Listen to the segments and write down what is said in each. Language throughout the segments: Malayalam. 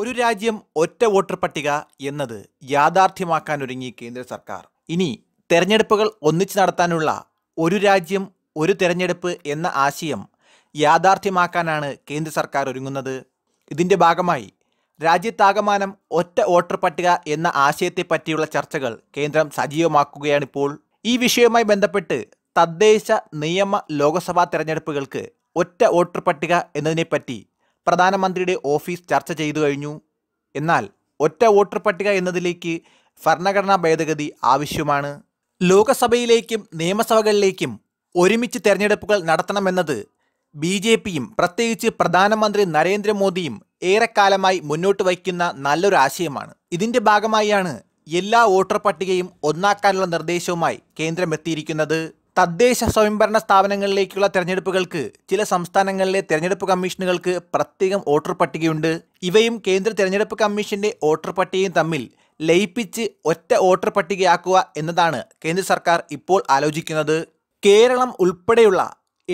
ഒരു രാജ്യം ഒറ്റ വോട്ടർ പട്ടിക എന്നത് യാഥാർത്ഥ്യമാക്കാനൊരുങ്ങി കേന്ദ്ര സർക്കാർ ഇനി തെരഞ്ഞെടുപ്പുകൾ ഒന്നിച്ചു നടത്താനുള്ള ഒരു രാജ്യം ഒരു തെരഞ്ഞെടുപ്പ് എന്ന ആശയം യാഥാർത്ഥ്യമാക്കാനാണ് കേന്ദ്ര സർക്കാർ ഒരുങ്ങുന്നത് ഇതിൻ്റെ ഭാഗമായി രാജ്യത്താകമാനം ഒറ്റ വോട്ടർ പട്ടിക എന്ന ആശയത്തെ പറ്റിയുള്ള ചർച്ചകൾ കേന്ദ്രം സജീവമാക്കുകയാണിപ്പോൾ ഈ വിഷയവുമായി ബന്ധപ്പെട്ട് തദ്ദേശ നിയമ ലോകസഭാ തെരഞ്ഞെടുപ്പുകൾക്ക് ഒറ്റ വോട്ടർ പട്ടിക എന്നതിനെപ്പറ്റി പ്രധാനമന്ത്രിയുടെ ഓഫീസ് ചർച്ച ചെയ്തു കഴിഞ്ഞു എന്നാൽ ഒറ്റ വോട്ടർ പട്ടിക എന്നതിലേക്ക് ഭരണഘടനാ ഭേദഗതി ആവശ്യമാണ് ലോകസഭയിലേക്കും നിയമസഭകളിലേക്കും ഒരുമിച്ച് തെരഞ്ഞെടുപ്പുകൾ നടത്തണമെന്നത് ബി ജെ പിയും പ്രത്യേകിച്ച് പ്രധാനമന്ത്രി നരേന്ദ്രമോദിയും ഏറെക്കാലമായി മുന്നോട്ട് വയ്ക്കുന്ന നല്ലൊരു ആശയമാണ് ഇതിൻ്റെ ഭാഗമായാണ് എല്ലാ വോട്ടർ പട്ടികയും ഒന്നാക്കാനുള്ള നിർദ്ദേശവുമായി കേന്ദ്രം എത്തിയിരിക്കുന്നത് തദ്ദേശ സ്വയംഭരണ സ്ഥാപനങ്ങളിലേക്കുള്ള തെരഞ്ഞെടുപ്പുകൾക്ക് ചില സംസ്ഥാനങ്ങളിലെ തെരഞ്ഞെടുപ്പ് കമ്മീഷനുകൾക്ക് പ്രത്യേകം വോട്ടർ പട്ടികയുണ്ട് ഇവയും കേന്ദ്ര തെരഞ്ഞെടുപ്പ് കമ്മീഷന്റെ വോട്ടർ പട്ടികയും തമ്മിൽ ലയിപ്പിച്ച് ഒറ്റ വോട്ടർ പട്ടികയാക്കുക എന്നതാണ് കേന്ദ്ര സർക്കാർ ഇപ്പോൾ ആലോചിക്കുന്നത് കേരളം ഉൾപ്പെടെയുള്ള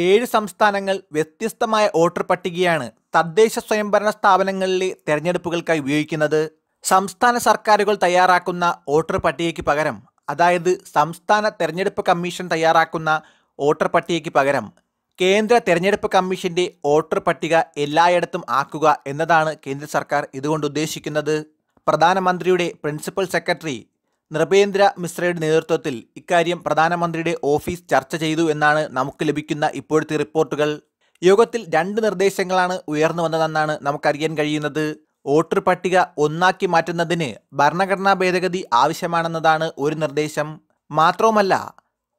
ഏഴ് സംസ്ഥാനങ്ങൾ വ്യത്യസ്തമായ വോട്ടർ പട്ടികയാണ് തദ്ദേശ സ്വയംഭരണ സ്ഥാപനങ്ങളിലെ തെരഞ്ഞെടുപ്പുകൾക്കായി ഉപയോഗിക്കുന്നത് സംസ്ഥാന സർക്കാരുകൾ തയ്യാറാക്കുന്ന വോട്ടർ പട്ടികയ്ക്ക് പകരം അതായത് സംസ്ഥാന തെരഞ്ഞെടുപ്പ് കമ്മീഷൻ തയ്യാറാക്കുന്ന വോട്ടർ പട്ടികയ്ക്ക് പകരം കേന്ദ്ര തെരഞ്ഞെടുപ്പ് കമ്മീഷന്റെ വോട്ടർ പട്ടിക എല്ലായിടത്തും ആക്കുക എന്നതാണ് കേന്ദ്ര സർക്കാർ ഇതുകൊണ്ട് ഉദ്ദേശിക്കുന്നത് പ്രധാനമന്ത്രിയുടെ പ്രിൻസിപ്പൽ സെക്രട്ടറി നൃപേന്ദ്ര മിശ്രയുടെ നേതൃത്വത്തിൽ ഇക്കാര്യം പ്രധാനമന്ത്രിയുടെ ഓഫീസ് ചർച്ച ചെയ്തു എന്നാണ് നമുക്ക് ലഭിക്കുന്ന ഇപ്പോഴത്തെ റിപ്പോർട്ടുകൾ യോഗത്തിൽ രണ്ട് നിർദ്ദേശങ്ങളാണ് ഉയർന്നു വന്നതെന്നാണ് നമുക്കറിയാൻ കഴിയുന്നത് വോട്ടർ പട്ടിക ഒന്നാക്കി മാറ്റുന്നതിന് ഭരണഘടനാ ഭേദഗതി ആവശ്യമാണെന്നതാണ് ഒരു നിർദ്ദേശം മാത്രവുമല്ല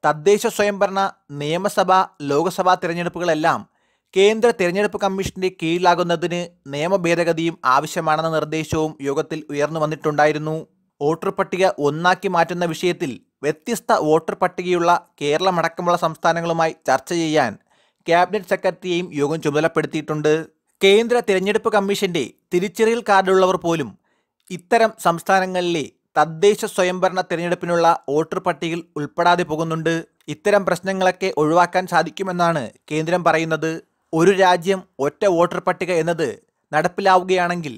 തദ്ദേശ സ്വയംഭരണ നിയമസഭ ലോക്സഭാ തിരഞ്ഞെടുപ്പുകളെല്ലാം കേന്ദ്ര തിരഞ്ഞെടുപ്പ് കമ്മീഷന്റെ കീഴിലാകുന്നതിന് നിയമ ഭേദഗതിയും ആവശ്യമാണെന്ന നിർദ്ദേശവും യോഗത്തിൽ ഉയർന്നു വന്നിട്ടുണ്ടായിരുന്നു വോട്ടർ പട്ടിക ഒന്നാക്കി മാറ്റുന്ന വിഷയത്തിൽ വ്യത്യസ്ത വോട്ടർ പട്ടികയുള്ള കേരളമടക്കമുള്ള സംസ്ഥാനങ്ങളുമായി ചർച്ച ചെയ്യാൻ ക്യാബിനറ്റ് സെക്രട്ടറിയെയും യോഗം ചുമതലപ്പെടുത്തിയിട്ടുണ്ട് കേന്ദ്ര തിരഞ്ഞെടുപ്പ് കമ്മീഷന്റെ തിരിച്ചറിയൽ കാർഡുള്ളവർ പോലും ഇത്തരം സംസ്ഥാനങ്ങളിലെ തദ്ദേശ സ്വയംഭരണ തിരഞ്ഞെടുപ്പിനുള്ള വോട്ടർ പട്ടികയിൽ ഉൾപ്പെടാതെ പോകുന്നുണ്ട് ഇത്തരം പ്രശ്നങ്ങളൊക്കെ ഒഴിവാക്കാൻ സാധിക്കുമെന്നാണ് കേന്ദ്രം പറയുന്നത് ഒരു രാജ്യം ഒറ്റ വോട്ടർ പട്ടിക എന്നത് നടപ്പിലാവുകയാണെങ്കിൽ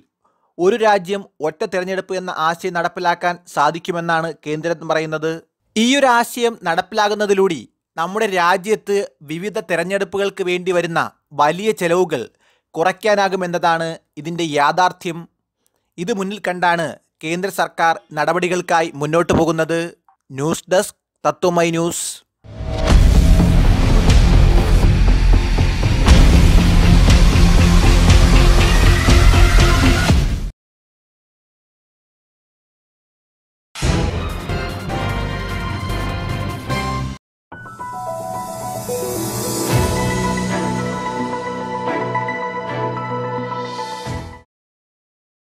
ഒരു രാജ്യം ഒറ്റ തിരഞ്ഞെടുപ്പ് എന്ന ആശയം നടപ്പിലാക്കാൻ സാധിക്കുമെന്നാണ് കേന്ദ്രം പറയുന്നത് ഈ ഒരു ആശയം നടപ്പിലാകുന്നതിലൂടെ നമ്മുടെ രാജ്യത്ത് വിവിധ തിരഞ്ഞെടുപ്പുകൾക്ക് വേണ്ടി വരുന്ന വലിയ ചെലവുകൾ കുറയ്ക്കാനാകുമെന്നതാണ് ഇതിൻ്റെ യാഥാർത്ഥ്യം ഇത് മുന്നിൽ കണ്ടാണ് കേന്ദ്ര സർക്കാർ നടപടികൾക്കായി മുന്നോട്ട് പോകുന്നത് ന്യൂസ് ഡെസ്ക് തത്വമൈ ന്യൂസ്